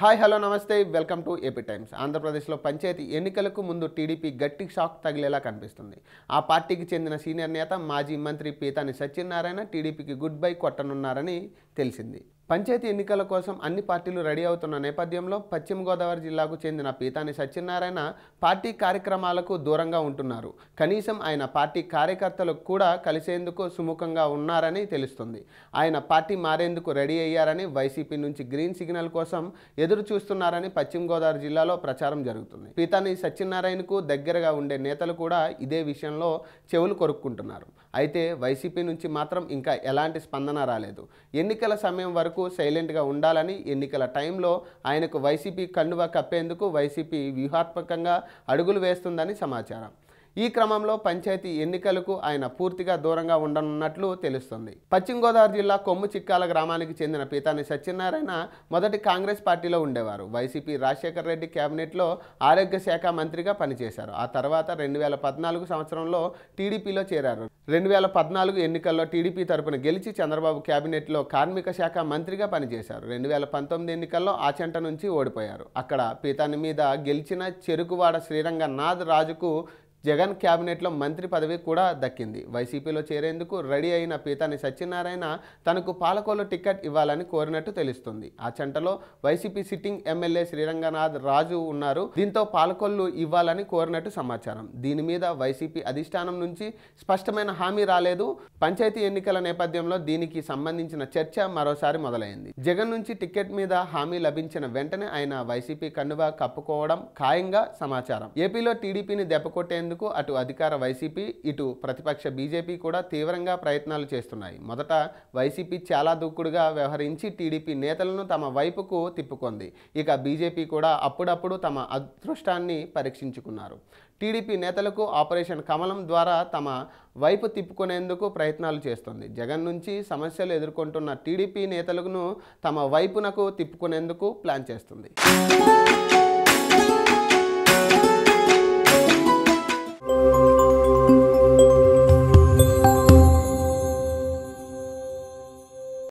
hi hello నమస్తే welcome to AP times ఆంధ్రప్రదేశ్లో పంచాయతీ ఎన్నికలకు ముందు టీడీపీ గట్టి షాక్ తగిలేలా కనిపిస్తుంది ఆ పార్టీకి చెందిన సీనియర్ నేత మాజీ మంత్రి పీతాని సత్యనారాయణ టీడీపీకి గుడ్ బై కొట్టనున్నారని తెలిసింది పంచాయతీ ఎన్నికల కోసం అన్ని పార్టీలు రెడీ అవుతున్న నేపథ్యంలో పశ్చిమ గోదావరి జిల్లాకు చెందిన పీతాని సత్యనారాయణ పార్టీ కార్యక్రమాలకు దూరంగా ఉంటున్నారు కనీసం ఆయన పార్టీ కార్యకర్తలకు కూడా కలిసేందుకు సుముఖంగా ఉన్నారని తెలుస్తుంది ఆయన పార్టీ మారేందుకు రెడీ అయ్యారని వైసీపీ నుంచి గ్రీన్ సిగ్నల్ కోసం ఎదురు చూస్తున్నారని పశ్చిమ గోదావరి జిల్లాలో ప్రచారం జరుగుతుంది పీతాని సత్యనారాయణకు దగ్గరగా ఉండే నేతలు కూడా ఇదే విషయంలో చెవులు కొరుక్కుంటున్నారు అయితే వైసీపీ నుంచి మాత్రం ఇంకా ఎలాంటి స్పందన రాలేదు ఎన్నికల సమయం వరకు వరకు సైలెంట్గా ఉండాలని ఎన్నికల టైంలో ఆయనకు వైసీపీ కండువా కప్పేందుకు వైసీపీ వ్యూహాత్మకంగా అడుగులు వేస్తుందని సమాచారం ఈ క్రమంలో పంచాయతీ ఎన్నికలకు ఆయన పూర్తిగా దూరంగా ఉండనున్నట్లు తెలుస్తుంది పశ్చిమ గోదావరి జిల్లా కొమ్ము చిక్కాల గ్రామానికి చెందిన పీతాని సత్యనారాయణ మొదటి కాంగ్రెస్ పార్టీలో ఉండేవారు వైసీపీ రాజశేఖర రెడ్డి కేబినెట్లో ఆరోగ్య శాఖ మంత్రిగా పనిచేశారు ఆ తర్వాత రెండు వేల పద్నాలుగు సంవత్సరంలో టీడీపీలో చేరారు రెండు వేల పద్నాలుగు ఎన్నికల్లో టీడీపీ తరపున గెలిచి చంద్రబాబు కేబినెట్లో కార్మిక శాఖ మంత్రిగా పనిచేశారు రెండు వేల పంతొమ్మిది ఎన్నికల్లో ఆచంట నుంచి ఓడిపోయారు అక్కడ పీతాని మీద గెలిచిన చెరుకువాడ శ్రీరంగనాథ్ రాజుకు జగన్ క్యాబినెట్లో మంత్రి పదవి కూడా దక్కింది వైసీపీలో చేరేందుకు రెడీ అయిన పీతాని సత్యనారాయణ తనకు పాలకోలు టికెట్ ఇవ్వాలని కోరినట్టు తెలుస్తుంది ఆ చెంటలో YCP sitting MLA Sriranganath Raju ఉన్నారు దీంతో పాలకొల్లు ఇవ్వాలని కోరినట్టు సమాచారం దీని మీద వైసీపీ అధిష్టానం నుంచి స్పష్టమైన హామీ రాలేదు పంచాయతీ ఎన్నికల నేపథ్యంలో దీనికి సంబంధించిన చర్చ మరోసారి మొదలైంది జగన్ నుంచి టికెట్ మీద హామీ లభించిన వెంటనే ఆయన వైసీపీ కండువా కప్పుకోవడం ఖాయంగా సమాచారం ఏపీలో టీడీపీని దెబ్బకొట్టేందుకు చేసేందుకు అటు అధికార వైసీపీ ఇటు ప్రతిపక్ష బీజేపీ కూడా తీవ్రంగా ప్రయత్నాలు చేస్తున్నాయి మొదట వైసీపీ చాలా దూకుడుగా వ్యవహరించి టీడీపీ నేతలను తమ వైపుకు తిప్పుకుంది ఇక బీజేపీ కూడా అప్పుడప్పుడు తమ అదృష్టాన్ని పరీక్షించుకున్నారు టీడీపీ నేతలకు ఆపరేషన్ కమలం ద్వారా తమ వైపు తిప్పుకునేందుకు ప్రయత్నాలు చేస్తుంది జగన్ నుంచి సమస్యలు ఎదుర్కొంటున్న టీడీపీ నేతలను తమ వైపునకు తిప్పుకునేందుకు ప్లాన్ చేస్తుంది